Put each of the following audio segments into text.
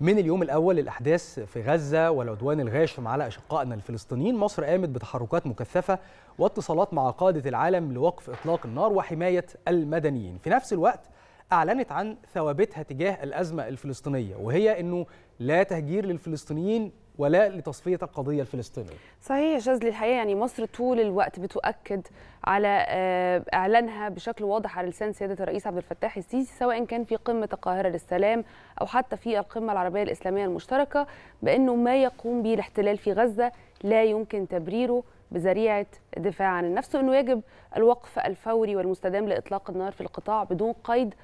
من اليوم الأول للأحداث في غزة والعدوان الغاشم على أشقائنا الفلسطينيين مصر قامت بتحركات مكثفة واتصالات مع قادة العالم لوقف إطلاق النار وحماية المدنيين في نفس الوقت أعلنت عن ثوابتها تجاه الأزمة الفلسطينية وهي أنه لا تهجير للفلسطينيين ولا لتصفيه القضيه الفلسطينيه. صحيح يا شاذلي الحقيقه يعني مصر طول الوقت بتؤكد على آه، اعلانها بشكل واضح على لسان سياده الرئيس عبد الفتاح السيسي سواء كان في قمه القاهره للسلام او حتى في القمه العربيه الاسلاميه المشتركه بانه ما يقوم به الاحتلال في غزه لا يمكن تبريره بذريعه الدفاع عن النفس وانه يجب الوقف الفوري والمستدام لاطلاق النار في القطاع بدون قيد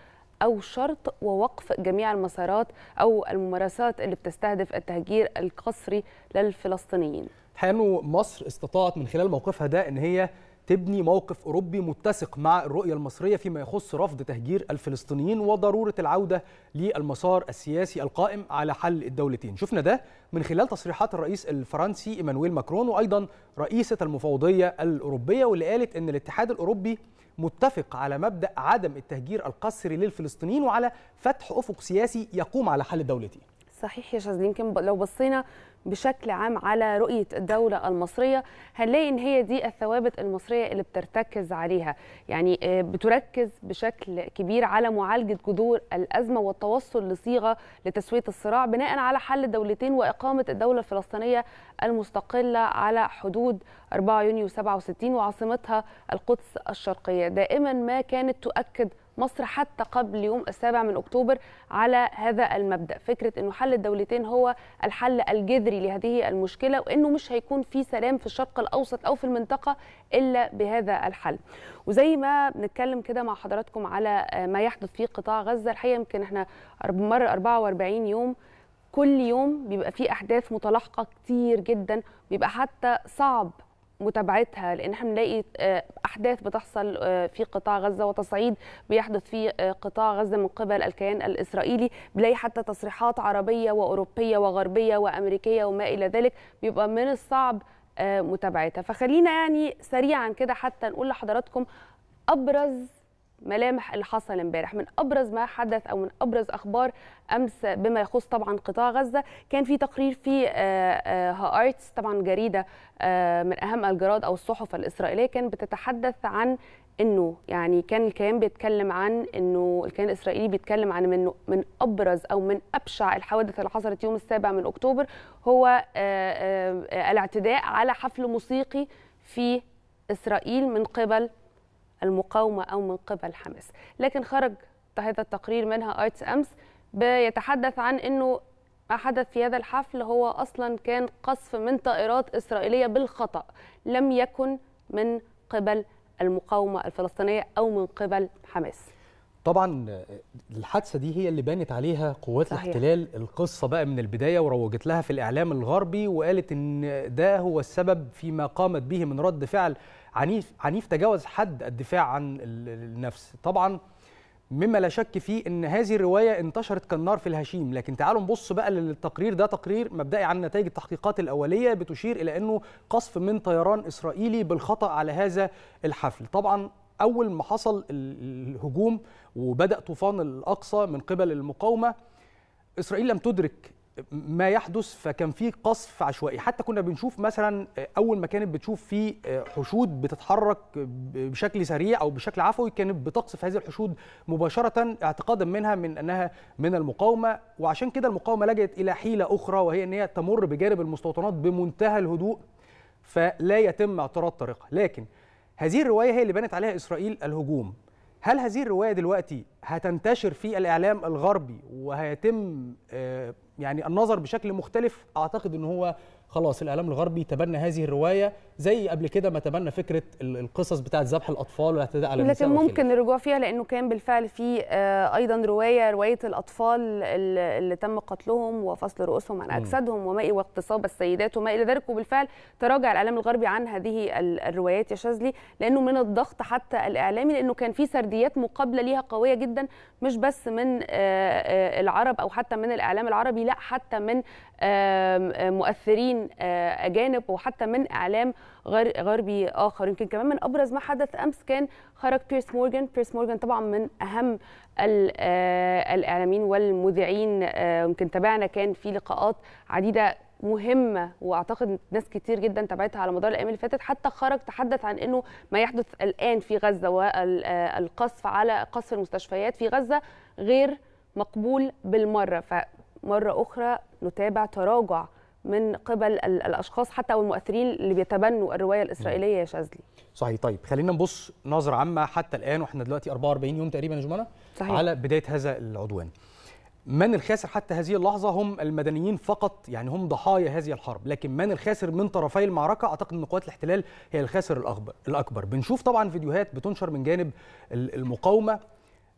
أو شرط ووقف جميع المسارات أو الممارسات اللي بتستهدف التهجير القسري للفلسطينيين الحقيقة أنه مصر استطاعت من خلال موقفها ده أن هي تبني موقف أوروبي متسق مع الرؤية المصرية فيما يخص رفض تهجير الفلسطينيين وضرورة العودة للمسار السياسي القائم على حل الدولتين شفنا ده من خلال تصريحات الرئيس الفرنسي إيمانويل ماكرون وأيضا رئيسة المفوضية الأوروبية واللي قالت أن الاتحاد الأوروبي متفق على مبدأ عدم التهجير القسري للفلسطينيين وعلى فتح أفق سياسي يقوم على حل الدولتين صحيح يا شاذلي يمكن لو بصينا بشكل عام على رؤية الدولة المصرية هنلاقي إن هي دي الثوابت المصرية اللي بترتكز عليها يعني آه، بتركز بشكل كبير على معالجة جذور الأزمة والتوصل لصيغة لتسوية الصراع بناء على حل الدولتين وإقامة الدولة الفلسطينية المستقلة على حدود 4 يونيو 67 وعاصمتها القدس الشرقية دائما ما كانت تؤكد مصر حتى قبل يوم السابع من أكتوبر على هذا المبدأ فكرة أنه حل الدولتين هو الحل الجذري لهذه المشكلة وأنه مش هيكون في سلام في الشرق الأوسط أو في المنطقة إلا بهذا الحل وزي ما بنتكلم كده مع حضراتكم على ما يحدث في قطاع غزة الحقيقة يمكن احنا مر 44 يوم كل يوم بيبقى في احداث متلاحقه كتير جدا بيبقى حتى صعب متابعتها لان احنا بنلاقي آه، احداث بتحصل آه، في قطاع غزه وتصعيد بيحدث في آه، قطاع غزه من قبل الكيان الاسرائيلي بنلاقي حتى تصريحات عربيه واوروبيه وغربيه وامريكيه وما الى ذلك بيبقى من الصعب متابعتها فخلينا يعني سريعا كده حتى نقول لحضراتكم ابرز ملامح اللي حصل امبارح من ابرز ما حدث او من ابرز اخبار امس بما يخص طبعا قطاع غزه كان في تقرير في هارتس آه، آه، طبعا جريده آه، من اهم الجرائد او الصحف الاسرائيليه كانت بتتحدث عن انه يعني كان الكيان بيتكلم عن انه الكيان الاسرائيلي بيتكلم عن من من ابرز او من ابشع الحوادث اللي حصلت يوم السابع من اكتوبر هو الاعتداء على حفل موسيقي في اسرائيل من قبل المقاومة أو من قبل حماس لكن خرج هذا التقرير منها آيتس أمس بيتحدث عن أنه ما حدث في هذا الحفل هو أصلا كان قصف من طائرات إسرائيلية بالخطأ لم يكن من قبل المقاومة الفلسطينية أو من قبل حماس طبعا الحادثه دي هي اللي بانت عليها قوات صحيح. الاحتلال القصه بقى من البدايه وروجت لها في الاعلام الغربي وقالت ان ده هو السبب فيما قامت به من رد فعل عنيف عنيف تجاوز حد الدفاع عن النفس طبعا مما لا شك فيه ان هذه الروايه انتشرت كالنار في الهشيم لكن تعالوا نبص بقى للتقرير ده تقرير مبدئي عن نتائج التحقيقات الاوليه بتشير الى انه قصف من طيران اسرائيلي بالخطا على هذا الحفل طبعا اول ما حصل الهجوم وبدا طوفان الاقصى من قبل المقاومه اسرائيل لم تدرك ما يحدث فكان في قصف عشوائي حتى كنا بنشوف مثلا اول ما كانت بتشوف في حشود بتتحرك بشكل سريع او بشكل عفوي كانت بتقصف هذه الحشود مباشره اعتقادا منها من انها من المقاومه وعشان كده المقاومه لجأت الى حيله اخرى وهي ان هي تمر بجانب المستوطنات بمنتهى الهدوء فلا يتم اعتراض طريقها لكن هذه الروايه هي اللي بنت عليها اسرائيل الهجوم هل هذه الروايه دلوقتي هتنتشر في الاعلام الغربي وهيتم آه، يعني النظر بشكل مختلف اعتقد ان هو خلاص الاعلام الغربي تبنى هذه الروايه زي قبل كده ما تبنى فكره القصص بتاعه ذبح الاطفال والاعتداء على النساء لكن ممكن الرجوع فيها لانه كان بالفعل في آه، ايضا روايه روايه الاطفال اللي تم قتلهم وفصل رؤوسهم عن اجسادهم وما واغتصاب السيدات وما الى ذلك وبالفعل تراجع الاعلام الغربي عن هذه الروايات يا شاذلي لانه من الضغط حتى الاعلامي لانه كان في سرديات مقابله ليها قويه جدا مش بس من آه، آه، العرب او حتى من الاعلام العربي لا حتى من مؤثرين آه، اجانب وحتى من اعلام غربي اخر يمكن كمان من ابرز ما حدث امس كان خرج بيرس مورجان بيرس مورجان طبعا من اهم آه، الاعلاميين والمذيعين آه، يمكن تابعنا كان في لقاءات عديده مهمه واعتقد ناس كتير جدا تابعتها على مدار الايام اللي فاتت حتى خرج تحدث عن انه ما يحدث الان في غزه والقصف على قصف المستشفيات في غزه غير مقبول بالمره ف مرة أخرى نتابع تراجع من قبل الاشخاص حتى او المؤثرين اللي بيتبنوا الروايه الاسرائيليه يا شاذلي. صحيح طيب خلينا نبص نظره عامه حتى الان واحنا دلوقتي 44 يوم تقريبا يا جمانه على بدايه هذا العدوان. من الخاسر حتى هذه اللحظه هم المدنيين فقط يعني هم ضحايا هذه الحرب لكن من الخاسر من طرفي المعركه اعتقد ان قوات الاحتلال هي الخاسر الاكبر الاكبر بنشوف طبعا فيديوهات بتنشر من جانب المقاومه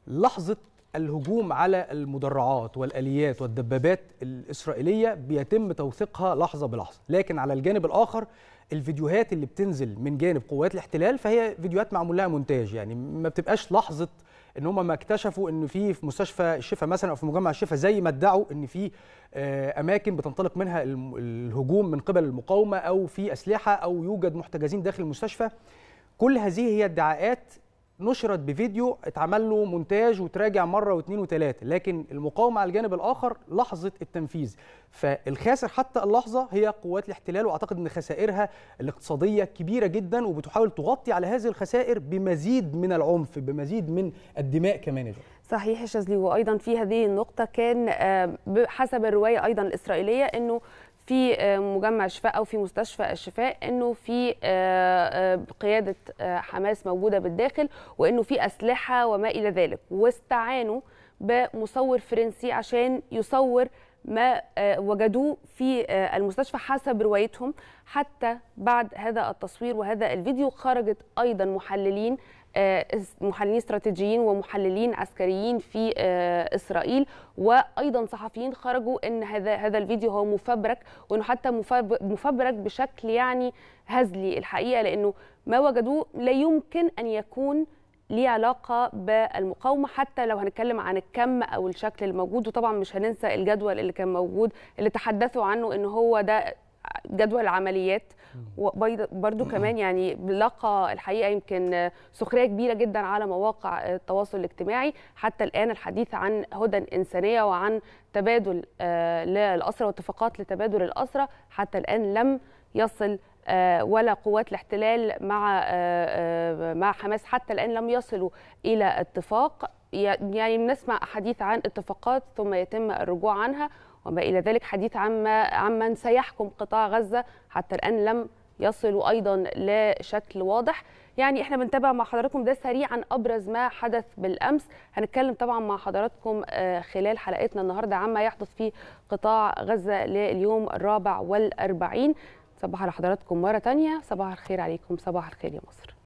لحظه الهجوم على المدرعات والاليات والدبابات الاسرائيليه بيتم توثيقها لحظه بلحظه لكن على الجانب الاخر الفيديوهات اللي بتنزل من جانب قوات الاحتلال فهي فيديوهات معمول لها مونتاج يعني ما بتبقاش لحظه ان هم ما اكتشفوا ان في في مستشفى الشفا مثلا او في مجمع الشفا زي ما ادعوا ان في آه، اماكن بتنطلق منها الهجوم من قبل المقاومه او في اسلحه او يوجد محتجزين داخل المستشفى كل هذه هي ادعاءات نشرت بفيديو اتعمل له مونتاج وتراجع مره واثنين وثلاثه لكن المقاومه على الجانب الاخر لحظه التنفيذ فالخاسر حتى اللحظه هي قوات الاحتلال واعتقد ان خسائرها الاقتصاديه كبيره جدا وبتحاول تغطي على هذه الخسائر بمزيد من العنف بمزيد من الدماء كمان ده. صحيح شاذلي وايضا في هذه النقطه كان آه، حسب الروايه ايضا الاسرائيليه انه في آه، مجمع الشفاء او في مستشفى الشفاء انه في آه، آه، قياده حماس موجوده بالداخل وانه في اسلحه وما الى ذلك واستعانوا بمصور فرنسي عشان يصور ما آه، وجدوه في آه، المستشفى حسب روايتهم حتى بعد هذا التصوير وهذا الفيديو خرجت ايضا محللين آه، محللين استراتيجيين ومحللين عسكريين في اسرائيل وايضا صحفيين خرجوا ان هذا هذا الفيديو هو مفبرك وانه حتى مفبرك بشكل يعني هزلي الحقيقه لانه ما وجدوه لا يمكن ان يكون ليه علاقه بالمقاومه حتى لو هنتكلم عن الكم او الشكل الموجود وطبعا مش هننسى الجدول اللي كان موجود اللي تحدثوا عنه ان هو ده جدول العمليات وبرده كمان يعني لقى الحقيقه يمكن سخريه كبيره جدا على مواقع التواصل الاجتماعي حتى الان الحديث عن هدى انسانيه وعن تبادل آه، للاسرى واتفاقات لتبادل الاسرى حتى الان لم يصل آه، ولا قوات الاحتلال مع آه، آه، مع حماس حتى الان لم يصلوا الى اتفاق يعني نسمع حديث عن اتفاقات ثم يتم الرجوع عنها وما الى ذلك حديث عما عمن سيحكم قطاع غزه حتى الان لم يصلوا ايضا لشكل واضح يعني احنا بنتابع مع حضراتكم ده سريعا ابرز ما حدث بالامس هنتكلم طبعا مع حضراتكم خلال حلقتنا النهارده عما يحدث في قطاع غزه لليوم الرابع والاربعين صباح على حضراتكم مره تانية صباح الخير عليكم صباح الخير يا مصر